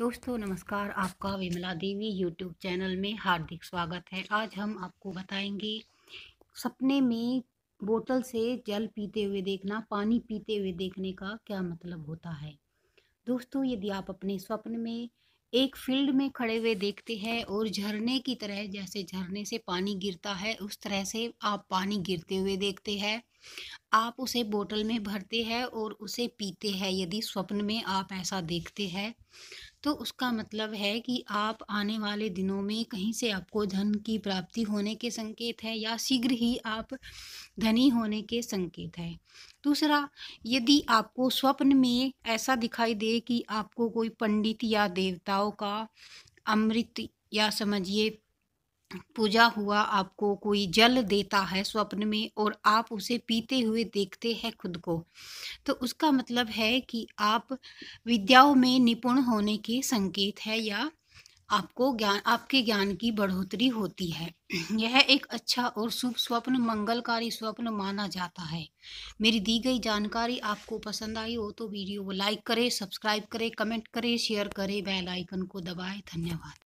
दोस्तों नमस्कार आपका विमला देवी यूट्यूब चैनल में हार्दिक स्वागत है आज हम आपको बताएंगे सपने में बोतल से जल पीते हुए देखना पानी पीते हुए देखने का क्या मतलब होता है दोस्तों यदि आप अपने स्वप्न में एक फील्ड में खड़े हुए देखते हैं और झरने की तरह जैसे झरने से पानी गिरता है उस तरह से आप पानी गिरते हुए देखते हैं आप उसे बोतल में भरते हैं और उसे पीते हैं यदि स्वप्न में आप ऐसा देखते हैं तो उसका मतलब है कि आप आने वाले दिनों में कहीं से आपको धन की प्राप्ति होने के संकेत है या शीघ्र ही आप धनी होने के संकेत है दूसरा यदि आपको स्वप्न में ऐसा दिखाई दे कि आपको कोई पंडित या देवताओं का अमृत या समझिए पूजा हुआ आपको कोई जल देता है स्वप्न में और आप उसे पीते हुए देखते हैं खुद को तो उसका मतलब है कि आप विद्याओं में निपुण होने के संकेत है या आपको ज्ञान आपके ज्ञान की बढ़ोतरी होती है यह एक अच्छा और शुभ स्वप्न मंगलकारी स्वप्न माना जाता है मेरी दी गई जानकारी आपको पसंद आई हो तो वीडियो को लाइक करें सब्सक्राइब करें कमेंट करें शेयर करें बेल आइकन को दबाएं धन्यवाद